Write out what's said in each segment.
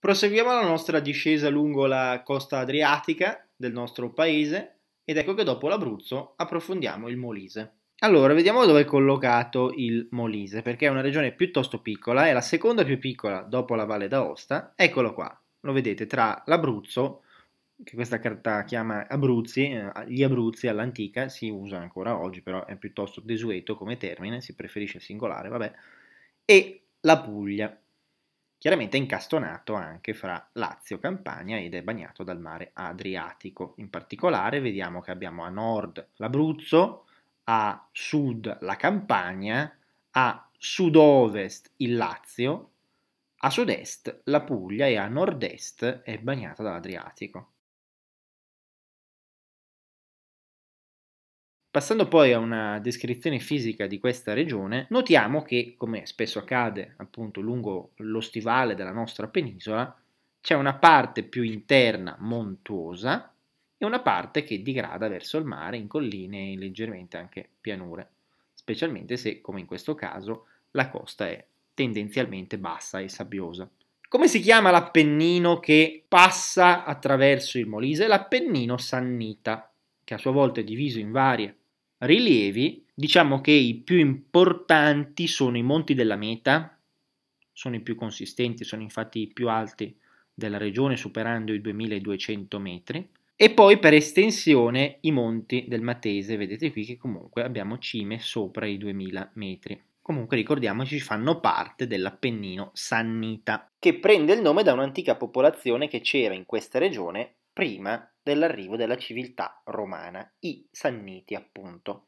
Proseguiamo la nostra discesa lungo la costa adriatica del nostro paese ed ecco che dopo l'Abruzzo approfondiamo il Molise. Allora, vediamo dove è collocato il Molise, perché è una regione piuttosto piccola, è la seconda più piccola dopo la Valle d'Aosta. Eccolo qua, lo vedete tra l'Abruzzo, che questa carta chiama Abruzzi, eh, gli Abruzzi all'antica, si usa ancora oggi, però è piuttosto desueto come termine, si preferisce il singolare, vabbè, e la Puglia. Chiaramente è incastonato anche fra Lazio, Campania ed è bagnato dal mare Adriatico. In particolare vediamo che abbiamo a nord l'Abruzzo, a sud la Campania, a sud-ovest il Lazio, a sud-est la Puglia e a nord-est è bagnata dall'Adriatico. Passando poi a una descrizione fisica di questa regione, notiamo che, come spesso accade appunto lungo lo stivale della nostra penisola, c'è una parte più interna montuosa e una parte che digrada verso il mare in colline e leggermente anche pianure, specialmente se, come in questo caso, la costa è tendenzialmente bassa e sabbiosa. Come si chiama l'Appennino che passa attraverso il Molise? L'Appennino Sannita, che a sua volta è diviso in varie rilievi, diciamo che i più importanti sono i Monti della Meta, sono i più consistenti, sono infatti i più alti della regione superando i 2200 metri e poi per estensione i monti del Matese, vedete qui che comunque abbiamo cime sopra i 2000 metri. Comunque ricordiamoci fanno parte dell'Appennino Sannita, che prende il nome da un'antica popolazione che c'era in questa regione prima dell'arrivo della civiltà romana, i Sanniti appunto.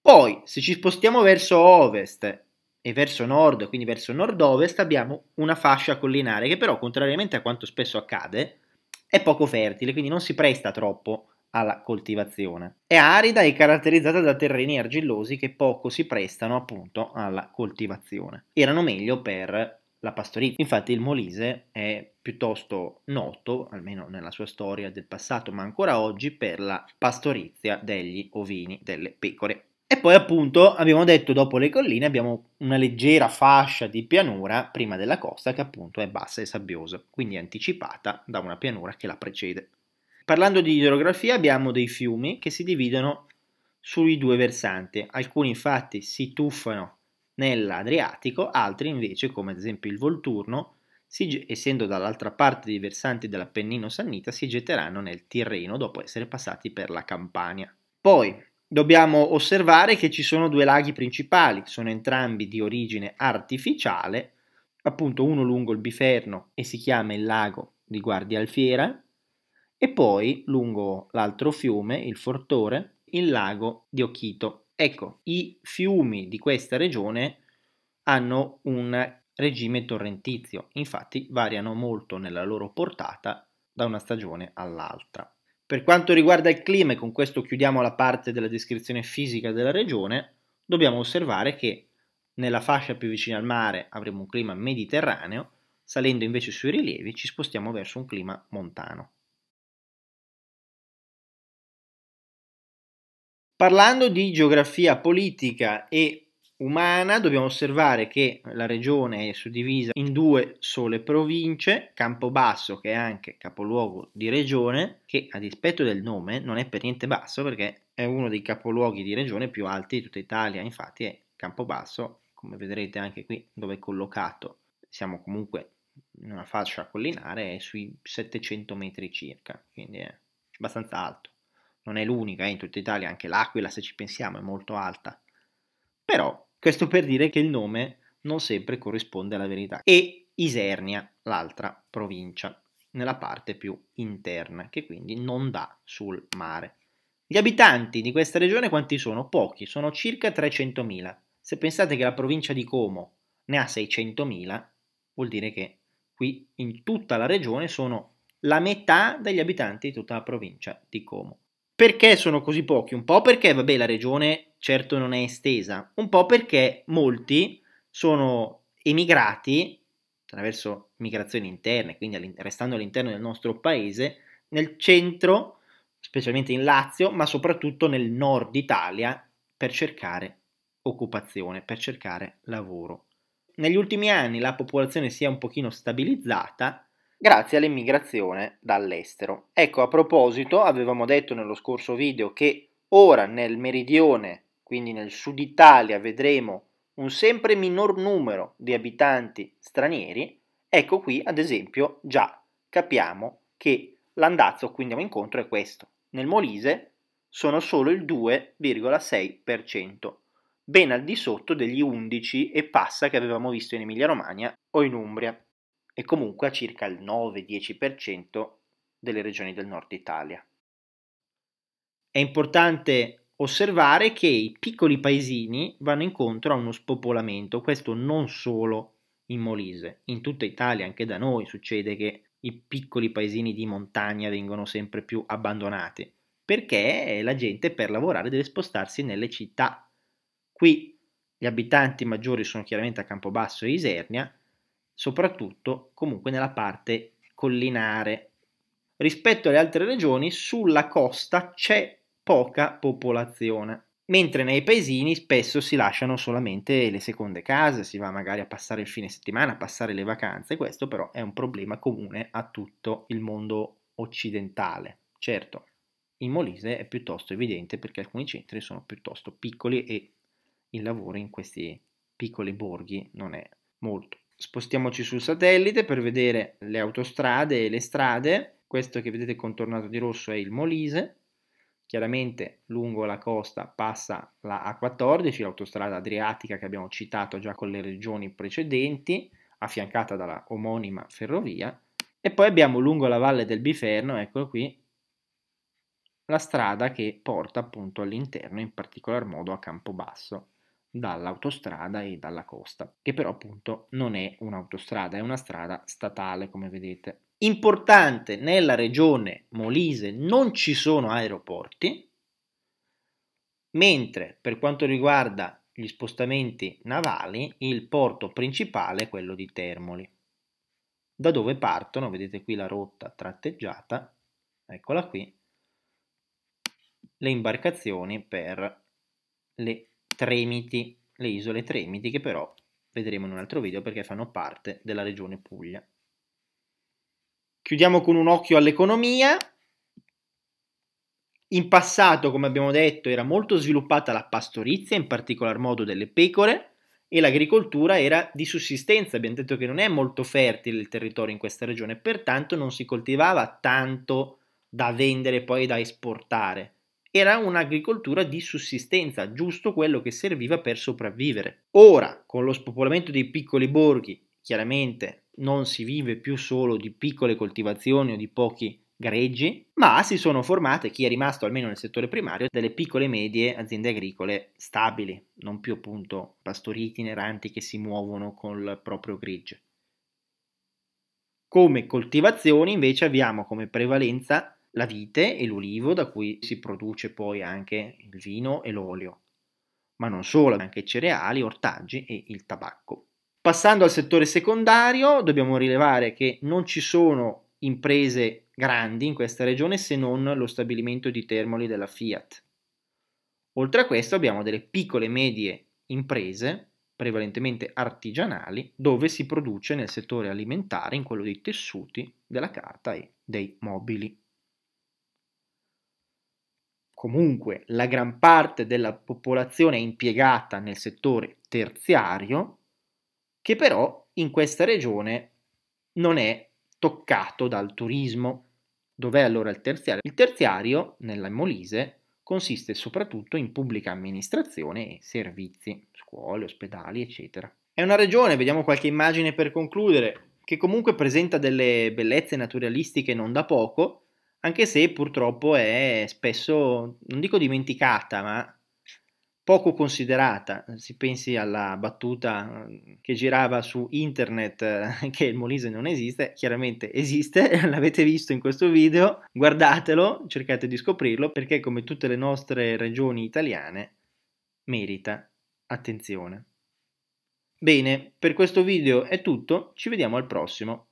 Poi, se ci spostiamo verso ovest e verso nord, quindi verso nord-ovest, abbiamo una fascia collinare che però, contrariamente a quanto spesso accade, è poco fertile, quindi non si presta troppo alla coltivazione. È arida e caratterizzata da terreni argillosi che poco si prestano appunto alla coltivazione. Erano meglio per la pastorizia. Infatti il Molise è piuttosto noto, almeno nella sua storia del passato, ma ancora oggi, per la pastorizia degli ovini, delle pecore. E poi appunto abbiamo detto dopo le colline abbiamo una leggera fascia di pianura prima della costa che appunto è bassa e sabbiosa, quindi anticipata da una pianura che la precede. Parlando di idrografia abbiamo dei fiumi che si dividono sui due versanti, alcuni infatti si tuffano nell'Adriatico, altri invece come ad esempio il Volturno si, essendo dall'altra parte dei versanti dell'Appennino Sannita, si getteranno nel Tirreno dopo essere passati per la Campania. Poi dobbiamo osservare che ci sono due laghi principali, sono entrambi di origine artificiale, appunto uno lungo il Biferno e si chiama il lago di Guardia Alfiera, e poi lungo l'altro fiume, il Fortore, il lago di Ochito. Ecco, i fiumi di questa regione hanno un regime torrentizio, infatti variano molto nella loro portata da una stagione all'altra. Per quanto riguarda il clima, e con questo chiudiamo la parte della descrizione fisica della regione, dobbiamo osservare che nella fascia più vicina al mare avremo un clima mediterraneo, salendo invece sui rilievi ci spostiamo verso un clima montano. Parlando di geografia politica e umana dobbiamo osservare che la regione è suddivisa in due sole province, Campobasso che è anche capoluogo di regione, che a dispetto del nome non è per niente basso perché è uno dei capoluoghi di regione più alti di tutta Italia, infatti è Campobasso, come vedrete anche qui dove è collocato, siamo comunque in una fascia collinare è sui 700 metri circa, quindi è abbastanza alto. Non è l'unica eh, in tutta Italia, anche l'Aquila se ci pensiamo è molto alta. Però questo per dire che il nome non sempre corrisponde alla verità. E Isernia, l'altra provincia, nella parte più interna, che quindi non dà sul mare. Gli abitanti di questa regione quanti sono? Pochi, sono circa 300.000. Se pensate che la provincia di Como ne ha 600.000, vuol dire che qui in tutta la regione sono la metà degli abitanti di tutta la provincia di Como. Perché sono così pochi? Un po' perché, vabbè, la regione certo non è estesa, un po' perché molti sono emigrati attraverso migrazioni interne, quindi restando all'interno del nostro paese, nel centro, specialmente in Lazio, ma soprattutto nel nord Italia, per cercare occupazione, per cercare lavoro. Negli ultimi anni la popolazione si è un pochino stabilizzata, grazie all'immigrazione dall'estero. Ecco, a proposito, avevamo detto nello scorso video che ora nel meridione, quindi nel sud Italia, vedremo un sempre minor numero di abitanti stranieri. Ecco qui, ad esempio, già capiamo che l'andazzo quindi andiamo incontro è questo. Nel Molise sono solo il 2,6%, ben al di sotto degli 11 e passa che avevamo visto in Emilia Romagna o in Umbria e comunque a circa il 9-10% delle regioni del nord Italia. È importante osservare che i piccoli paesini vanno incontro a uno spopolamento, questo non solo in Molise, in tutta Italia, anche da noi succede che i piccoli paesini di montagna vengono sempre più abbandonati, perché la gente per lavorare deve spostarsi nelle città. Qui gli abitanti maggiori sono chiaramente a Campobasso e Isernia, soprattutto comunque nella parte collinare. Rispetto alle altre regioni, sulla costa c'è poca popolazione, mentre nei paesini spesso si lasciano solamente le seconde case, si va magari a passare il fine settimana, a passare le vacanze, questo però è un problema comune a tutto il mondo occidentale. Certo, in Molise è piuttosto evidente perché alcuni centri sono piuttosto piccoli e il lavoro in questi piccoli borghi non è molto Spostiamoci sul satellite per vedere le autostrade e le strade. Questo che vedete contornato di rosso è il Molise. Chiaramente lungo la costa passa la A14, l'autostrada adriatica che abbiamo citato già con le regioni precedenti, affiancata dalla omonima ferrovia. E poi abbiamo lungo la valle del Biferno, eccolo qui, la strada che porta appunto all'interno, in particolar modo a Campobasso dall'autostrada e dalla costa, che però appunto non è un'autostrada, è una strada statale come vedete. Importante, nella regione Molise non ci sono aeroporti, mentre per quanto riguarda gli spostamenti navali il porto principale è quello di Termoli. Da dove partono, vedete qui la rotta tratteggiata, eccola qui, le imbarcazioni per le Tremiti, le isole Tremiti, che però vedremo in un altro video perché fanno parte della regione Puglia. Chiudiamo con un occhio all'economia. In passato, come abbiamo detto, era molto sviluppata la pastorizia, in particolar modo delle pecore, e l'agricoltura era di sussistenza. Abbiamo detto che non è molto fertile il territorio in questa regione, pertanto non si coltivava tanto da vendere e poi da esportare era un'agricoltura di sussistenza, giusto quello che serviva per sopravvivere. Ora, con lo spopolamento dei piccoli borghi, chiaramente non si vive più solo di piccole coltivazioni o di pochi greggi, ma si sono formate, chi è rimasto almeno nel settore primario, delle piccole e medie aziende agricole stabili, non più appunto pastori itineranti che si muovono col proprio grigio. Come coltivazioni invece abbiamo come prevalenza la vite e l'olivo da cui si produce poi anche il vino e l'olio, ma non solo, anche i cereali, ortaggi e il tabacco. Passando al settore secondario, dobbiamo rilevare che non ci sono imprese grandi in questa regione se non lo stabilimento di Termoli della Fiat. Oltre a questo abbiamo delle piccole e medie imprese, prevalentemente artigianali, dove si produce nel settore alimentare, in quello dei tessuti, della carta e dei mobili comunque la gran parte della popolazione è impiegata nel settore terziario, che però in questa regione non è toccato dal turismo. Dov'è allora il terziario? Il terziario nella Molise consiste soprattutto in pubblica amministrazione e servizi, scuole, ospedali, eccetera. È una regione, vediamo qualche immagine per concludere, che comunque presenta delle bellezze naturalistiche non da poco, anche se purtroppo è spesso, non dico dimenticata, ma poco considerata. Si pensi alla battuta eh, che girava su internet eh, che il Molise non esiste, chiaramente esiste, l'avete visto in questo video, guardatelo, cercate di scoprirlo perché come tutte le nostre regioni italiane merita attenzione. Bene, per questo video è tutto, ci vediamo al prossimo.